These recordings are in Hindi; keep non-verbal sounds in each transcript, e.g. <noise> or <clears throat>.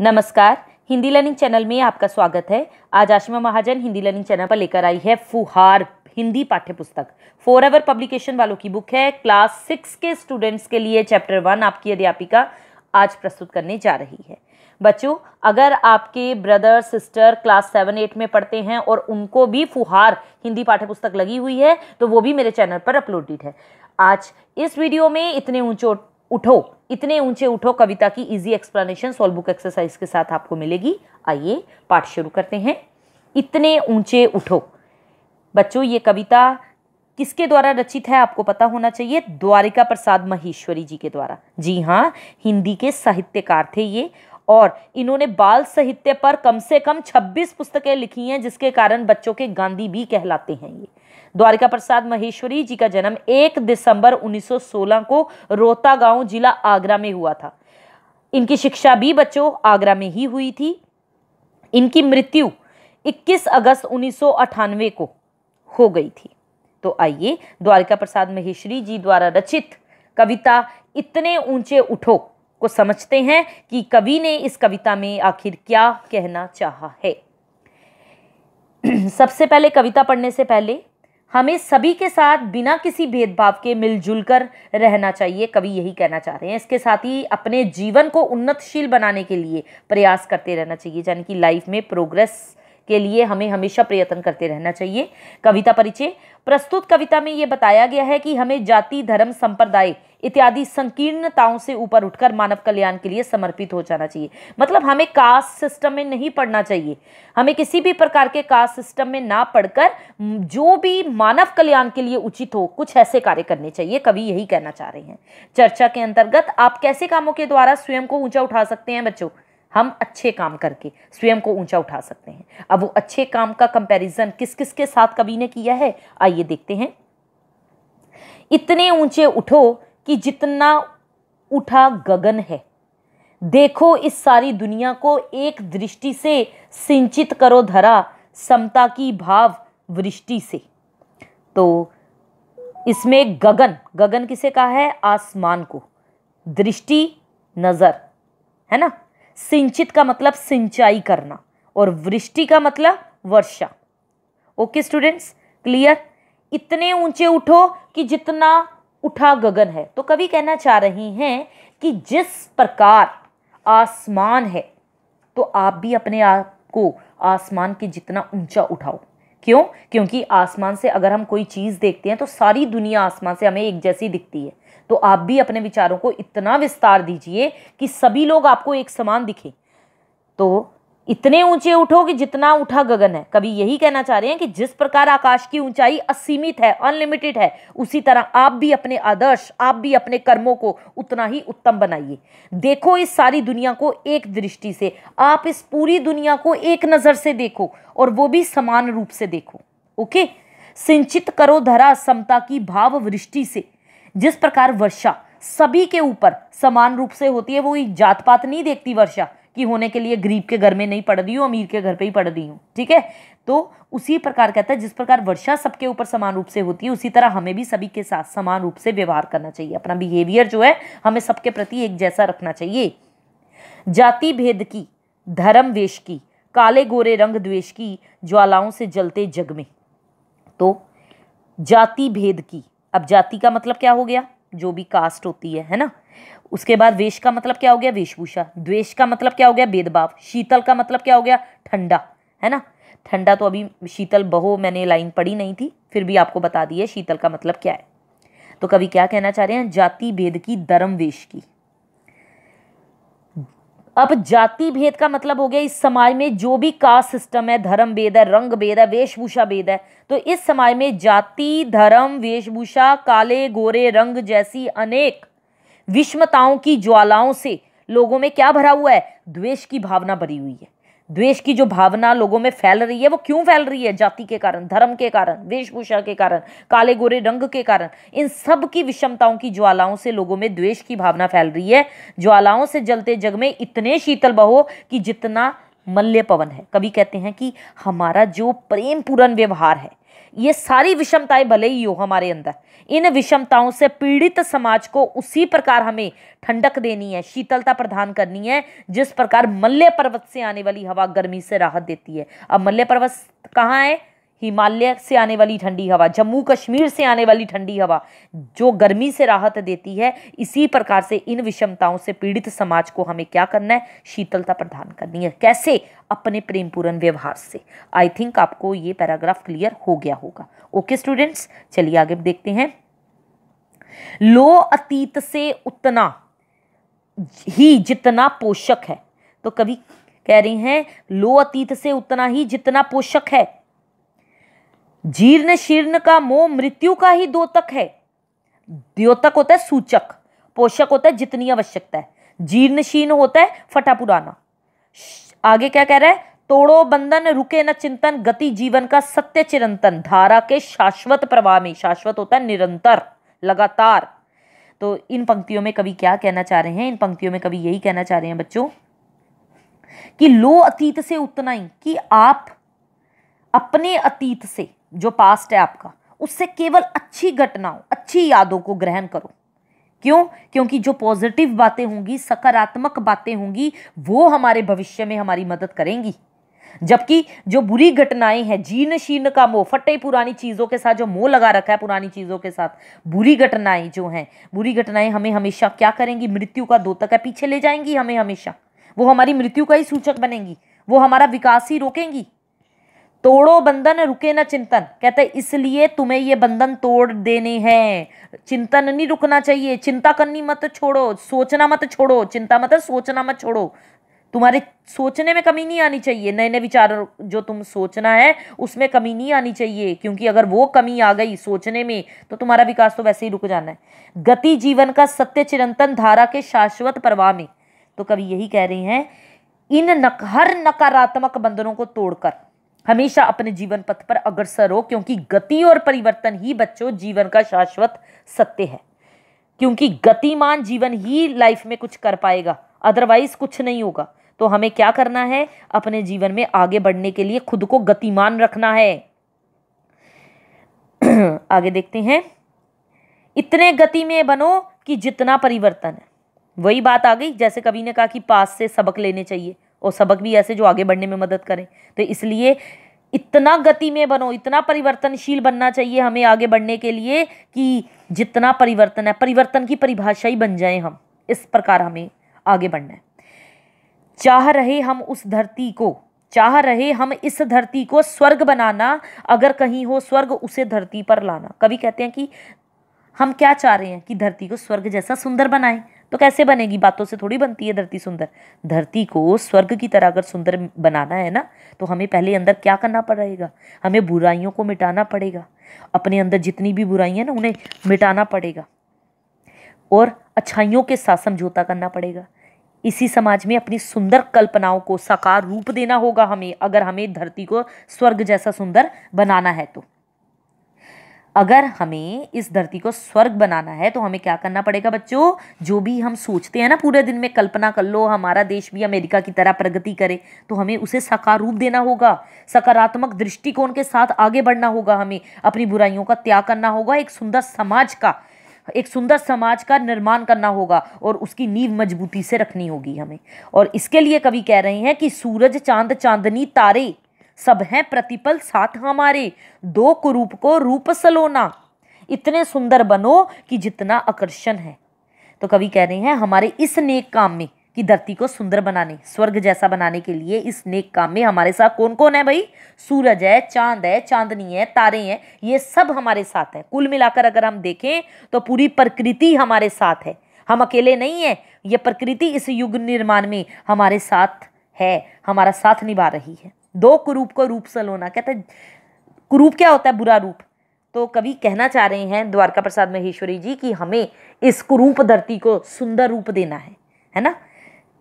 नमस्कार हिंदी लर्निंग चैनल में आपका स्वागत है आज आशिमा महाजन हिंदी लर्निंग चैनल पर लेकर आई है फुहार हिंदी पाठ्य पुस्तक फोर एवर पब्लिकेशन वालों की बुक है क्लास सिक्स के स्टूडेंट्स के लिए चैप्टर वन आपकी अध्यापिका आज प्रस्तुत करने जा रही है बच्चों अगर आपके brother sister class seven eight में पढ़ते हैं और उनको भी फुहार हिंदी पाठ्य पुस्तक लगी हुई है तो वो भी मेरे चैनल पर अपलोडेड है आज इस वीडियो में इतने ऊंचो उठो इतने ऊंचे उठो कविता की easy explanation solve book exercise के साथ आपको मिलेगी आइए पाठ शुरू करते हैं इतने ऊंचे उठो बच्चों ये कविता किसके द्वारा रचित है आपको पता होना चाहिए द्वारिका प्रसाद महेश्वरी जी के द्वारा जी हाँ हिंदी के साहित्यकार थे ये और इन्होंने बाल साहित्य पर कम से कम 26 पुस्तकें लिखी हैं जिसके कारण बच्चों के गांधी भी कहलाते हैं ये द्वारिका प्रसाद महेश्वरी जी का जन्म 1 दिसंबर 1916 को रोहता गांव जिला आगरा में हुआ था इनकी शिक्षा भी बच्चों आगरा में ही हुई थी इनकी मृत्यु 21 अगस्त उन्नीस को हो गई थी तो आइए द्वारिका प्रसाद महेश्वरी जी द्वारा रचित कविता इतने ऊंचे उठो को समझते हैं कि कवि ने इस कविता में आखिर क्या कहना चाहा है <clears throat> सबसे पहले कविता पढ़ने से पहले हमें सभी के साथ बिना किसी भेदभाव के मिलजुल कर रहना चाहिए कवि यही कहना चाह रहे हैं इसके साथ ही अपने जीवन को उन्नतशील बनाने के लिए प्रयास करते रहना चाहिए यानी कि लाइफ में प्रोग्रेस के लिए हमें हमेशा प्रयत्न करते रहना चाहिए कविता परिचय प्रस्तुत कविता में ये बताया गया है कि हमें जाति धर्म संप्रदाय इत्यादि संकीर्णताओं से ऊपर उठकर मानव कल्याण के लिए समर्पित हो जाना चाहिए मतलब हमें कास्ट सिस्टम में नहीं पढ़ना चाहिए हमें किसी भी प्रकार के कास्ट सिस्टम में ना पढ़कर जो भी मानव कल्याण के लिए उचित हो कुछ ऐसे कार्य करने चाहिए कवि यही कहना चाह रहे हैं चर्चा के अंतर्गत आप कैसे कामों के द्वारा स्वयं को ऊंचा उठा सकते हैं बच्चों हम अच्छे काम करके स्वयं को ऊंचा उठा सकते हैं अब वो अच्छे काम का कंपैरिजन किस किस के साथ कवि ने किया है आइए देखते हैं इतने ऊंचे उठो कि जितना उठा गगन है देखो इस सारी दुनिया को एक दृष्टि से सिंचित करो धरा समता की भाव वृष्टि से तो इसमें गगन गगन किसे कहा है आसमान को दृष्टि नज़र है ना सिंचित का मतलब सिंचाई करना और वृष्टि का मतलब वर्षा ओके स्टूडेंट्स क्लियर इतने ऊंचे उठो कि जितना उठा गगन है तो कवि कहना चाह रहे हैं कि जिस प्रकार आसमान है तो आप भी अपने आप को आसमान के जितना ऊंचा उठाओ क्यों क्योंकि आसमान से अगर हम कोई चीज़ देखते हैं तो सारी दुनिया आसमान से हमें एक जैसी दिखती है तो आप भी अपने विचारों को इतना विस्तार दीजिए कि सभी लोग आपको एक समान दिखें तो इतने ऊंचे उठो कि जितना उठा गगन है कभी यही कहना चाह रहे हैं कि जिस प्रकार आकाश की ऊंचाई असीमित है अनलिमिटेड है उसी तरह आप भी अपने आदर्श आप भी अपने कर्मों को उतना ही उत्तम बनाइए देखो इस सारी दुनिया को एक दृष्टि से आप इस पूरी दुनिया को एक नज़र से देखो और वो भी समान रूप से देखो ओके सिंचित करो धरा समता की भाव वृष्टि से जिस प्रकार वर्षा सभी के ऊपर समान रूप से होती है वो जात पात नहीं देखती वर्षा कि होने के लिए गरीब के घर में नहीं पढ़ रही हूँ अमीर के घर पे ही पढ़ रही हूँ ठीक है तो उसी प्रकार कहता है जिस प्रकार वर्षा सबके ऊपर समान रूप से होती है उसी तरह हमें भी सभी के साथ समान रूप से व्यवहार करना चाहिए अपना बिहेवियर जो है हमें सबके प्रति एक जैसा रखना चाहिए जाति भेद की धर्म वेश की काले गोरे रंग द्वेश की ज्वालाओं से जलते जग में तो जाति भेद की अब जाति का मतलब क्या हो गया जो भी कास्ट होती है है ना उसके बाद वेश का मतलब क्या हो गया वेशभूषा द्वेश का मतलब क्या हो गया भेदभाव शीतल का मतलब क्या हो गया ठंडा है ना ठंडा तो अभी शीतल बहो मैंने लाइन पढ़ी नहीं थी फिर भी आपको बता दी है शीतल का मतलब क्या है तो कभी क्या कहना चाह रहे हैं जाति भेद की धर्म वेश की अब जाति भेद का मतलब हो गया इस समाज में जो भी कास्ट सिस्टम है धर्म भेद है रंग भेद है वेशभूषा भेद है तो इस समाज में जाति धर्म वेशभूषा काले गोरे रंग जैसी अनेक विषमताओं की ज्वालाओं से लोगों में क्या भरा हुआ है द्वेष की भावना भरी हुई है द्वेष की जो भावना लोगों में फैल रही है वो क्यों फैल रही है जाति के कारण धर्म के कारण वेशभूषा के कारण काले गोरे रंग के कारण इन सब की विषमताओं की ज्वालाओं से लोगों में द्वेष की भावना फैल रही है ज्वालाओं से जलते जग में इतने शीतल बहो कि जितना मल्य पवन है कभी कहते हैं कि हमारा जो प्रेम पूर्ण व्यवहार है ये सारी विषमताएं भले ही हो हमारे अंदर इन विषमताओं से पीड़ित समाज को उसी प्रकार हमें ठंडक देनी है शीतलता प्रदान करनी है जिस प्रकार मल्ले पर्वत से आने वाली हवा गर्मी से राहत देती है अब मल्ले पर्वत कहाँ है हिमालय से आने वाली ठंडी हवा जम्मू कश्मीर से आने वाली ठंडी हवा जो गर्मी से राहत देती है इसी प्रकार से इन विषमताओं से पीड़ित समाज को हमें क्या करना है शीतलता प्रदान करनी है कैसे अपने प्रेम व्यवहार से आई थिंक आपको ये पैराग्राफ क्लियर हो गया होगा ओके स्टूडेंट्स चलिए आगे देखते हैं लो अतीत से उतना ही जितना पोषक है तो कभी कह रही हैं लो अतीत से उतना ही जितना पोषक है जीर्ण शीर्ण का मोह मृत्यु का ही द्योतक है द्योतक होता है सूचक पोषक होता है जितनी आवश्यकता है जीर्ण शीर्ण होता है फटा पुराना आगे क्या कह रहा है तोड़ो बंधन रुके न चिंतन गति जीवन का सत्य चिरंतन धारा के शाश्वत प्रवाह में शाश्वत होता है निरंतर लगातार तो इन पंक्तियों में कभी क्या कहना चाह रहे हैं इन पंक्तियों में कभी यही कहना चाह रहे हैं बच्चों कि लो अतीत से उतना ही कि आप अपने अतीत से जो पास्ट है आपका उससे केवल अच्छी घटनाओं अच्छी यादों को ग्रहण करो क्यों क्योंकि जो पॉजिटिव बातें होंगी सकारात्मक बातें होंगी वो हमारे भविष्य में हमारी मदद करेंगी जबकि जो बुरी घटनाएं हैं जीर्ण शीर्ण का मोह फटे पुरानी चीज़ों के साथ जो मोह लगा रखा है पुरानी चीज़ों के साथ बुरी घटनाएं जो हैं बुरी घटनाएं हमें हमेशा क्या करेंगी मृत्यु का दो तक है पीछे ले जाएंगी हमें हमेशा वो हमारी मृत्यु का ही सूचक बनेंगी वो हमारा विकास ही रोकेंगी तोड़ो बंधन रुके ना चिंतन कहते इसलिए तुम्हें ये बंधन तोड़ देने हैं चिंतन नहीं रुकना चाहिए चिंता करनी मत छोड़ो सोचना मत छोड़ो चिंता मत सोचना मत छोड़ो तुम्हारे सोचने में कमी नहीं आनी चाहिए नए नए विचार जो तुम सोचना है उसमें कमी नहीं आनी चाहिए क्योंकि अगर वो कमी आ गई सोचने में तो तुम्हारा विकास तो वैसे ही रुक जाना है गति जीवन का सत्य चिरंतन धारा के शाश्वत प्रवाह में तो कभी यही कह रहे हैं इन नक, हर नकारात्मक बंधनों को तोड़कर हमेशा अपने जीवन पथ पर अग्रसर हो क्योंकि गति और परिवर्तन ही बच्चों जीवन का शाश्वत सत्य है क्योंकि गतिमान जीवन ही लाइफ में कुछ कर पाएगा अदरवाइज कुछ नहीं होगा तो हमें क्या करना है अपने जीवन में आगे बढ़ने के लिए खुद को गतिमान रखना है <clears throat> आगे देखते हैं इतने गति में बनो कि जितना परिवर्तन है वही बात आ गई जैसे कभी ने कहा कि पास से सबक लेने चाहिए और सबक भी ऐसे जो आगे बढ़ने में मदद करें तो इसलिए इतना गति में बनो इतना परिवर्तनशील बनना चाहिए हमें आगे बढ़ने के लिए कि जितना परिवर्तन है परिवर्तन की परिभाषा ही बन जाए हम इस प्रकार हमें आगे बढ़ना है चाह रहे हम उस धरती को चाह रहे हम इस धरती को स्वर्ग बनाना अगर कहीं हो स्वर्ग उसे धरती पर लाना कभी कहते हैं कि हम क्या चाह रहे हैं कि धरती को स्वर्ग जैसा सुंदर बनाएं तो कैसे बनेगी बातों से थोड़ी बनती है धरती सुंदर धरती को स्वर्ग की तरह अगर सुंदर बनाना है ना तो हमें पहले अंदर क्या करना पड़ेगा हमें बुराइयों को मिटाना पड़ेगा अपने अंदर जितनी भी है ना उन्हें मिटाना पड़ेगा और अच्छाइयों के साथ समझौता करना पड़ेगा इसी समाज में अपनी सुंदर कल्पनाओं को साकार रूप देना होगा हमें अगर हमें धरती को स्वर्ग जैसा सुंदर बनाना है तो अगर हमें इस धरती को स्वर्ग बनाना है तो हमें क्या करना पड़ेगा बच्चों जो भी हम सोचते हैं ना पूरे दिन में कल्पना कर लो हमारा देश भी अमेरिका की तरह प्रगति करे तो हमें उसे सकार रूप देना होगा सकारात्मक दृष्टिकोण के साथ आगे बढ़ना होगा हमें अपनी बुराइयों का त्याग करना होगा एक सुंदर समाज का एक सुंदर समाज का निर्माण करना होगा और उसकी नींव मजबूती से रखनी होगी हमें और इसके लिए कवि कह रहे हैं कि सूरज चांद चांदनी तारे सब हैं प्रतिपल साथ हमारे दो कुरूप को रूप सलोना इतने सुंदर बनो कि जितना आकर्षण है तो कवि कह रहे हैं हमारे इस नेक काम में कि धरती को सुंदर बनाने स्वर्ग जैसा बनाने के लिए इस नेक काम में हमारे साथ कौन कौन है भाई सूरज है चांद है चांदनी है तारे हैं ये सब हमारे साथ है कुल मिलाकर अगर हम देखें तो पूरी प्रकृति हमारे साथ है हम अकेले नहीं हैं ये प्रकृति इस युग निर्माण में हमारे साथ है हमारा साथ निभा रही है दो कुरूप को रूप सलोना कहते हैं कुरूप क्या होता है बुरा रूप तो कवि कहना चाह रहे हैं द्वारका प्रसाद महेश्वरी जी कि हमें इस कुरूप धरती को सुंदर रूप देना है है ना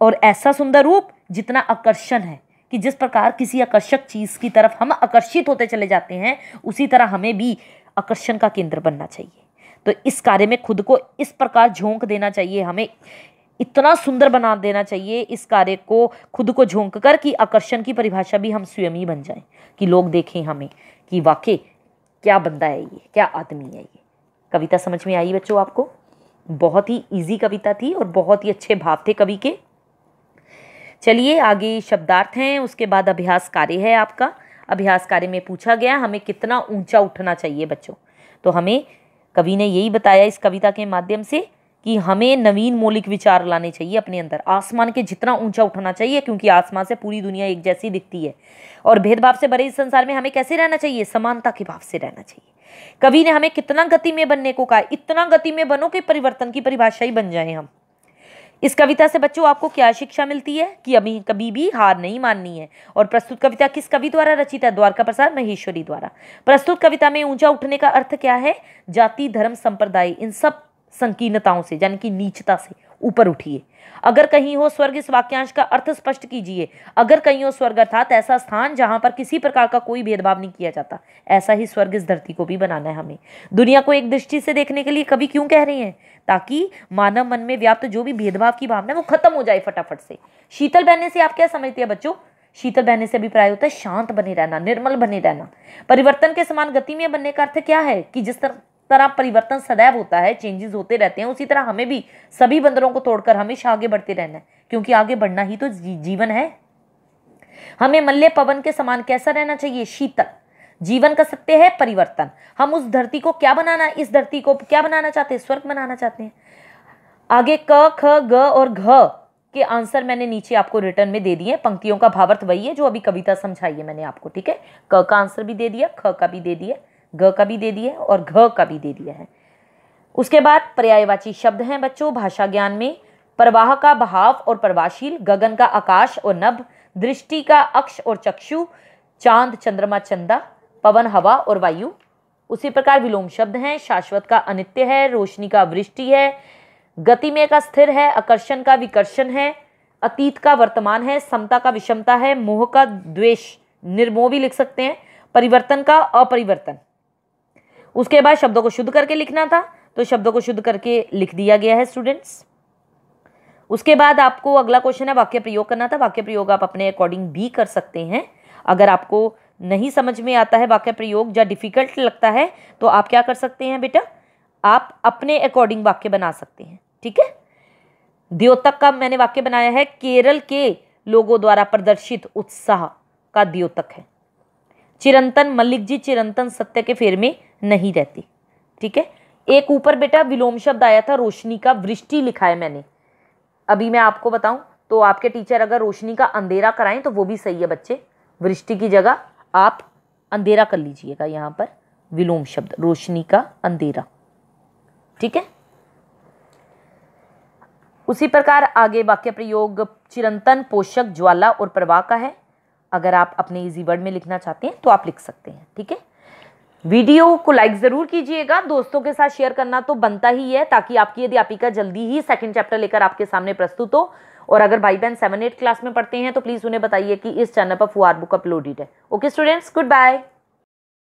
और ऐसा सुंदर रूप जितना आकर्षण है कि जिस प्रकार किसी आकर्षक चीज़ की तरफ हम आकर्षित होते चले जाते हैं उसी तरह हमें भी आकर्षण का केंद्र बनना चाहिए तो इस कार्य में खुद को इस प्रकार झोंक देना चाहिए हमें इतना सुंदर बना देना चाहिए इस कार्य को खुद को झोंक कर कि आकर्षण की परिभाषा भी हम स्वयं ही बन जाए कि लोग देखें हमें कि वाकई क्या बंदा है ये क्या आदमी है ये कविता समझ में आई बच्चों आपको बहुत ही इजी कविता थी और बहुत ही अच्छे भाव थे कवि के चलिए आगे शब्दार्थ हैं उसके बाद अभ्यास कार्य है आपका अभ्यास कार्य में पूछा गया हमें कितना ऊंचा उठना चाहिए बच्चों तो हमें कवि ने यही बताया इस कविता के माध्यम से कि हमें नवीन मौलिक विचार लाने चाहिए अपने अंदर आसमान के जितना ऊंचा उठना चाहिए क्योंकि आसमान से पूरी दुनिया एक जैसी दिखती है और भेदभाव से भरे इस संसार में हमें कैसे रहना चाहिए समानता के भाव से रहना चाहिए कवि ने हमें कितना गति में बनने को कहा इतना गति में बनो कि परिवर्तन की परिभाषा ही बन जाए हम इस कविता से बच्चों आपको क्या शिक्षा मिलती है कि अभी कभी भी हार नहीं माननी है और प्रस्तुत कविता किस कवि द्वारा रचित है द्वारका प्रसाद महेश्वरी द्वारा प्रस्तुत कविता में ऊंचा उठने का अर्थ क्या है जाति धर्म संप्रदाय इन सब संकीर्णताओं से यानी कि नीचता से ऊपर उठिए अगर कहीं हो स्वर्ग इस वाक्यांश का अर्थ स्पष्ट कीजिए अगर कहीं हो स्वर्ग अर्थात ऐसा स्थान जहां पर किसी प्रकार का कोई भेदभाव नहीं किया जाता ऐसा ही स्वर्ग इस धरती को भी बनाना है हमें दुनिया को एक दृष्टि से देखने के लिए कभी क्यों कह रहे हैं ताकि मानव मन में व्याप्त जो भी भेदभाव की भावना है वो खत्म हो जाए फटाफट से शीतल बहने से आप क्या समझते हैं बच्चों शीतल बहने से अभिप्राय होता है शांत बने रहना निर्मल बने रहना परिवर्तन के समान गति में बनने का अर्थ क्या है कि जिस तरह तरह परिवर्तन सदैव होता है चेंजेस होते रहते हैं उसी तरह हमें भी सभी बंदरों को तोड़कर हमेशा आगे बढ़ते रहना है क्योंकि आगे बढ़ना ही तो जी, जीवन है हमें मल्ले पवन के समान कैसा रहना चाहिए शीतल जीवन का सत्य है परिवर्तन हम उस धरती को क्या बनाना इस धरती को क्या बनाना चाहते हैं स्वर्ग बनाना चाहते हैं आगे क ख ग और घ के आंसर मैंने नीचे आपको रिटर्न में दे दिए पंक्तियों का भावार्थ वही है जो अभी कविता समझाई है मैंने आपको ठीक है क का आंसर भी दे दिया ख का भी दे दिया ग का भी दे दिया है और घ का भी दे दिया है उसके बाद पर्यायवाची शब्द हैं बच्चों भाषा ज्ञान में प्रवाह का बहाव और प्रवाहशील गगन का आकाश और नभ दृष्टि का अक्ष और चक्षु चांद चंद्रमा चंदा पवन हवा और वायु उसी प्रकार विलोम शब्द हैं शाश्वत का अनित्य है रोशनी का वृष्टि है गतिमय का स्थिर है आकर्षण का विकर्षण है अतीत का वर्तमान है समता का विषमता है मोह का द्वेष निर्मोह भी लिख सकते हैं परिवर्तन का अपरिवर्तन उसके बाद शब्दों को शुद्ध करके लिखना था तो शब्दों को शुद्ध करके लिख दिया गया है स्टूडेंट्स उसके बाद आपको अगला क्वेश्चन है वाक्य प्रयोग करना था वाक्य प्रयोग आप अपने अकॉर्डिंग भी कर सकते हैं अगर आपको नहीं समझ में आता है वाक्य प्रयोग या डिफ़िकल्ट लगता है तो आप क्या कर सकते हैं बेटा आप अपने अकॉर्डिंग वाक्य बना सकते हैं ठीक है द्योतक का मैंने वाक्य बनाया है केरल के लोगों द्वारा प्रदर्शित उत्साह का द्योतक है चिरंतन मल्लिक जी चिरंतन सत्य के फेर में नहीं रहती ठीक है एक ऊपर बेटा विलोम शब्द आया था रोशनी का वृष्टि लिखा है मैंने अभी मैं आपको बताऊं तो आपके टीचर अगर रोशनी का अंधेरा कराएं तो वो भी सही है बच्चे वृष्टि की जगह आप अंधेरा कर लीजिएगा यहाँ पर विलोम शब्द रोशनी का अंधेरा ठीक है उसी प्रकार आगे वाक्य प्रयोग चिरंतन पोषक ज्वाला और प्रवाह का है अगर आप अपने इजी वर्ड में लिखना चाहते हैं तो आप लिख सकते हैं ठीक है वीडियो को लाइक ज़रूर कीजिएगा दोस्तों के साथ शेयर करना तो बनता ही है ताकि आपकी यदि आपका जल्दी ही सेकंड चैप्टर लेकर आपके सामने प्रस्तुत हो और अगर भाई बहन सेवन एट क्लास में पढ़ते हैं तो प्लीज़ उन्हें बताइए कि इस चैनल पर फुआर बुक अपलोडेड है ओके स्टूडेंट्स गुड बाय